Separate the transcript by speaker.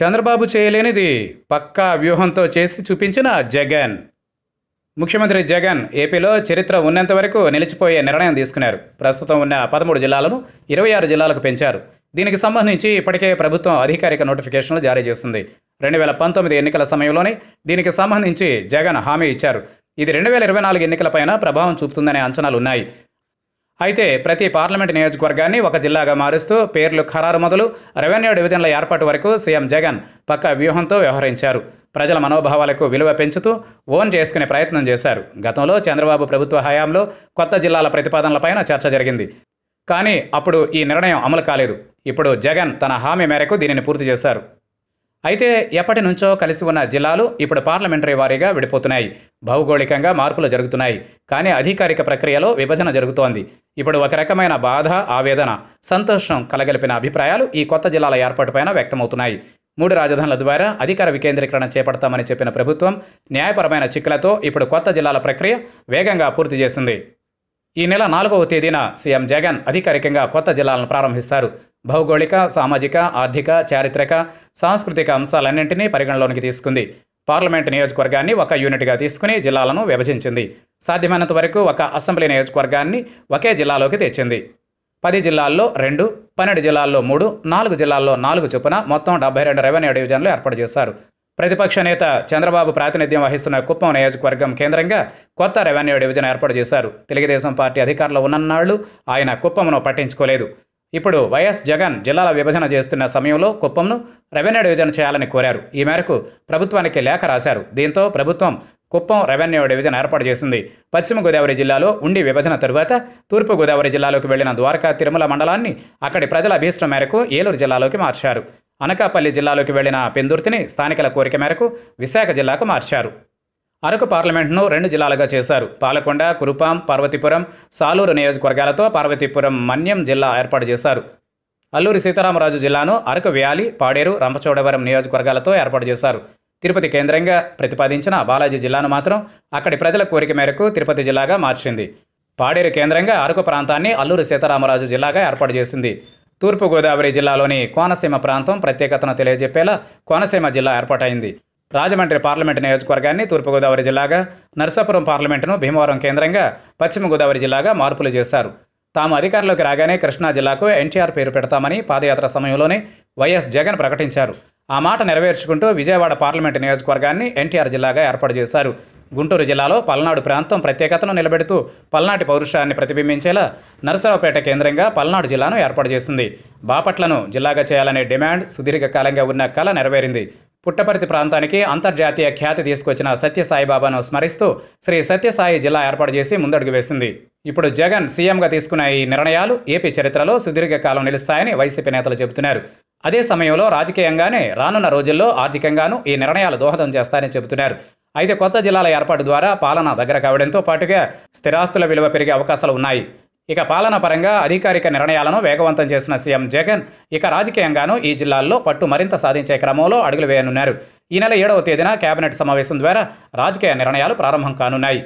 Speaker 1: చంద్రబాబు చేయలేనిది పక్కా వ్యూహంతో చేసి చూపించిన జగన్ ముఖ్యమంత్రి జగన్ ఏపీలో చరిత్ర ఉన్నంత వరకు నిలిచిపోయే నిర్ణయం తీసుకున్నారు ప్రస్తుతం ఉన్న పదమూడు జిల్లాలను ఇరవై ఆరు జిల్లాలకు పెంచారు దీనికి సంబంధించి ఇప్పటికే ప్రభుత్వం అధికారిక నోటిఫికేషన్లు జారీ చేసింది రెండు వేల పంతొమ్మిది ఎన్నికల సమయంలోనే దీనికి సంబంధించి జగన్ హామీ ఇచ్చారు ఇది రెండు వేల ఇరవై నాలుగు ఎన్నికలపైన ప్రభావం చూపుతుందనే అంచనాలు ఉన్నాయి అయితే ప్రతి పార్లమెంటు నియోజకవర్గాన్ని ఒక జిల్లాగా మారుస్తూ పేర్లు ఖరారు మొదలు రెవెన్యూ డివిజన్ల ఏర్పాటు వరకు సీఎం జగన్ పక్క వ్యూహంతో వ్యవహరించారు ప్రజల మనోభావాలకు విలువ పెంచుతూ ఓన్ చేసుకునే ప్రయత్నం చేశారు గతంలో చంద్రబాబు ప్రభుత్వ హయాంలో కొత్త జిల్లాల ప్రతిపాదనలపైన చర్చ జరిగింది కానీ అప్పుడు ఈ నిర్ణయం అమలు కాలేదు ఇప్పుడు జగన్ తన హామీ మేరకు దీనిని పూర్తి చేశారు అయితే ఎప్పటి నుంచో కలిసి ఉన్న జిల్లాలు ఇప్పుడు పార్లమెంటరీ వారీగా విడిపోతున్నాయి భౌగోళికంగా మార్పులు జరుగుతున్నాయి కానీ అధికారిక ప్రక్రియలో విభజన జరుగుతోంది ఇప్పుడు ఒక రకమైన బాధ ఆవేదన సంతోషం కలగలిపిన అభిప్రాయాలు ఈ కొత్త జిల్లాల ఏర్పాటుపైన వ్యక్తమవుతున్నాయి మూడు రాజధానుల ద్వారా అధికార వికేంద్రీకరణ చేపడతామని చెప్పిన ప్రభుత్వం న్యాయపరమైన చిక్కులతో ఇప్పుడు కొత్త జిల్లాల ప్రక్రియ వేగంగా పూర్తి చేసింది ఈ నెల నాలుగవ తేదీన సీఎం జగన్ అధికారికంగా కొత్త జిల్లాలను ప్రారంభిస్తారు భౌగోళిక సామాజిక ఆర్థిక చారిత్రక సాంస్కృతిక అంశాలన్నింటినీ పరిగణలోనికి తీసుకుంది పార్లమెంట్ నియోజకవర్గాన్ని ఒక యూనిట్గా తీసుకుని జిల్లాలను విభజించింది సాధ్యమైనంత వరకు ఒక అసెంబ్లీ నియోజకవర్గాన్ని ఒకే జిల్లాలోకి తెచ్చింది పది జిల్లాల్లో రెండు పన్నెండు జిల్లాల్లో మూడు నాలుగు జిల్లాల్లో నాలుగు చొప్పున మొత్తం డెబ్బై రెండు రెవెన్యూ డివిజన్లు ఏర్పాటు చేశారు ప్రతిపక్ష నేత చంద్రబాబు ప్రాతినిధ్యం వహిస్తున్న కుప్పం నియోజకవర్గం కేంద్రంగా కొత్త రెవెన్యూ డివిజన్ ఏర్పాటు చేశారు తెలుగుదేశం పార్టీ అధికారంలో ఉన్నన్నాళ్ళు ఆయన కుప్పంను పట్టించుకోలేదు ఇప్పుడు వైఎస్ జగన్ జిల్లాల విభజన చేస్తున్న సమయంలో కుప్పంను రెవెన్యూ డివిజన్ చేయాలని కోరారు ఈ మేరకు ప్రభుత్వానికి లేఖ రాశారు దీంతో ప్రభుత్వం కుప్పం రెవెన్యూ డివిజన్ ఏర్పాటు చేసింది పశ్చిమ గోదావరి జిల్లాలో ఉండి విభజన తరువాత తూర్పు గోదావరి జిల్లాలోకి వెళ్లిన ద్వారకా తిరుమల మండలాన్ని అక్కడి ప్రజల అభీష్టం మేరకు ఏలూరు జిల్లాలోకి మార్చారు అనకాపల్లి జిల్లాలోకి వెళ్లిన పెందుర్తిని స్థానికుల కోరిక మేరకు విశాఖ జిల్లాకు మార్చారు అరకు పార్లమెంట్ను రెండు జిల్లాలుగా చేశారు పాలకొండ కురుపాం పార్వతీపురం సాలూరు నియోజకవర్గాలతో పార్వతీపురం మన్యం జిల్లా ఏర్పాటు చేశారు అల్లూరి సీతారామరాజు జిల్లాను అరకు వ్యాలీ పాడేరు రంపచోడవరం నియోజకవర్గాలతో ఏర్పాటు చేశారు తిరుపతి కేంద్రంగా ప్రతిపాదించిన బాలాజీ జిల్లాను మాత్రం అక్కడి ప్రజల కోరిక మేరకు తిరుపతి జిల్లాగా మార్చింది పాడేరు కేంద్రంగా అరకు ప్రాంతాన్ని అల్లూరి సీతారామరాజు జిల్లాగా ఏర్పాటు చేసింది తూర్పుగోదావరి జిల్లాలోని కోనసీమ ప్రాంతం ప్రత్యేకతను తెలియజెప్పేలా కోనసీమ జిల్లా ఏర్పాటైంది రాజమండ్రి పార్లమెంటు నియోజకవర్గాన్ని తూర్పుగోదావరి జిల్లాగా నర్సాపురం పార్లమెంటును భీమవరం కేంద్రంగా పశ్చిమ గోదావరి జిల్లాగా మార్పులు చేశారు తాము అధికారంలోకి రాగానే కృష్ణా జిల్లాకు ఎన్టీఆర్ పేరు పెడతామని పాదయాత్ర సమయంలోనే వైఎస్ జగన్ ప్రకటించారు ఆ మాట నెరవేర్చుకుంటూ విజయవాడ పార్లమెంటు నియోజకవర్గాన్ని ఎన్టీఆర్ జిల్లాగా ఏర్పాటు చేశారు గుంటూరు జిల్లాలో పల్నాడు ప్రాంతం ప్రత్యేకతను నిలబెడుతూ పల్నాటి పౌరుషాన్ని ప్రతిబింబించేలా నరసరావుపేట కేంద్రంగా పల్నాడు జిల్లాను ఏర్పాటు చేసింది బాపట్లను జిల్లాగా చేయాలనే డిమాండ్ సుదీర్ఘకాలంగా ఉన్న కళ నెరవేరింది పుట్టపర్తి ప్రాంతానికి అంతర్జాతీయ ఖ్యాతి తీసుకొచ్చిన సత్యసాయిబాబాను స్మరిస్తూ శ్రీ సత్యసాయి జిల్లా ఏర్పాటు చేసి ముందడుగు వేసింది ఇప్పుడు జగన్ సీఎంగా తీసుకున్న ఈ నిర్ణయాలు ఏపీ చరిత్రలో సుదీర్ఘకాలం నిలుస్తాయని వైసీపీ నేతలు చెబుతున్నారు అదే సమయంలో రాజకీయంగానే రానున్న రోజుల్లో ఆర్థికంగానూ ఈ నిర్ణయాలు దోహదం చేస్తాయని చెబుతున్నారు అయితే కొత్త జిల్లాల ఏర్పాటు ద్వారా పాలన దగ్గర కావడంతో పాటుగా స్థిరాస్తుల విలువ పెరిగే అవకాశాలు ఉన్నాయి ఇక పాలన పరంగా అధికారిక నిర్ణయాలను వేగవంతం చేసిన సీఎం జగన్ ఇక రాజకీయంగానూ ఈ జిల్లాల్లో పట్టు మరింత సాధించే క్రమంలో అడుగులు వేయనున్నారు ఈ నెల ఏడవ తేదీన కేబినెట్ సమావేశం ద్వారా రాజకీయ నిర్ణయాలు ప్రారంభం కానున్నాయి